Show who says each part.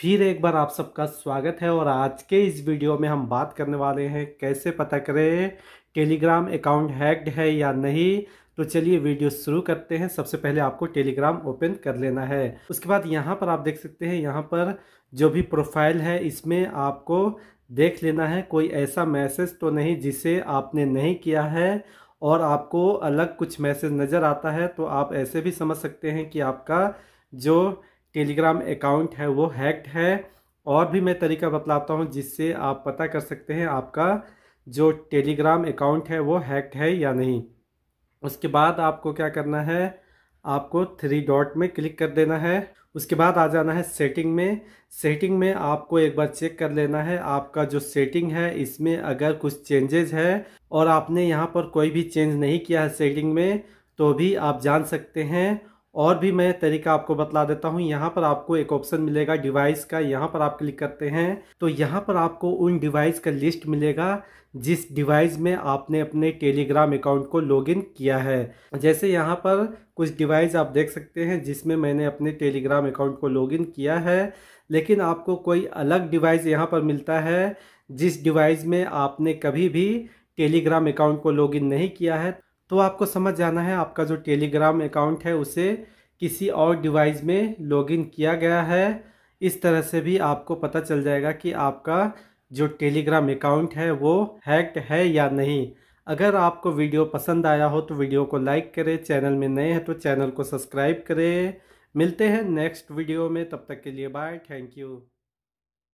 Speaker 1: फिर एक बार आप सबका स्वागत है और आज के इस वीडियो में हम बात करने वाले हैं कैसे पता करें टेलीग्राम अकाउंट हैक्ड है या नहीं तो चलिए वीडियो शुरू करते हैं सबसे पहले आपको टेलीग्राम ओपन कर लेना है उसके बाद यहाँ पर आप देख सकते हैं यहाँ पर जो भी प्रोफाइल है इसमें आपको देख लेना है कोई ऐसा मैसेज तो नहीं जिसे आपने नहीं किया है और आपको अलग कुछ मैसेज नज़र आता है तो आप ऐसे भी समझ सकते हैं कि आपका जो टेलीग्राम अकाउंट है वो हैक्ड है और भी मैं तरीका बतलाता हूँ जिससे आप पता कर सकते हैं आपका जो टेलीग्राम अकाउंट है वो हैक्ड है या नहीं उसके बाद आपको क्या करना है आपको थ्री डॉट में क्लिक कर देना है उसके बाद आ जाना है सेटिंग में सेटिंग में आपको एक बार चेक कर लेना है आपका जो सेटिंग है इसमें अगर कुछ चेंजेज है और आपने यहाँ पर कोई भी चेंज नहीं किया है सेटिंग में तो भी आप जान सकते हैं और भी मैं तरीका आपको बतला देता हूँ यहाँ पर आपको एक ऑप्शन मिलेगा डिवाइस का यहाँ पर आप क्लिक करते हैं तो यहाँ पर आपको उन डिवाइस का लिस्ट मिलेगा जिस डिवाइस में आपने अपने टेलीग्राम अकाउंट को लॉगिन किया है जैसे यहाँ पर कुछ डिवाइस आप देख सकते हैं जिसमें मैंने अपने टेलीग्राम अकाउंट को लॉगिन किया है लेकिन आपको कोई अलग डिवाइस यहाँ पर मिलता है जिस डिवाइस में आपने कभी भी टेलीग्राम अकाउंट को लॉगिन नहीं किया है तो आपको समझ जाना है आपका जो टेलीग्राम अकाउंट है उसे किसी और डिवाइस में लॉगिन किया गया है इस तरह से भी आपको पता चल जाएगा कि आपका जो टेलीग्राम अकाउंट है वो हैक्ड है या नहीं अगर आपको वीडियो पसंद आया हो तो वीडियो को लाइक करें चैनल में नए हैं तो चैनल को सब्सक्राइब करें मिलते हैं नेक्स्ट वीडियो में तब तक के लिए बाय थैंक यू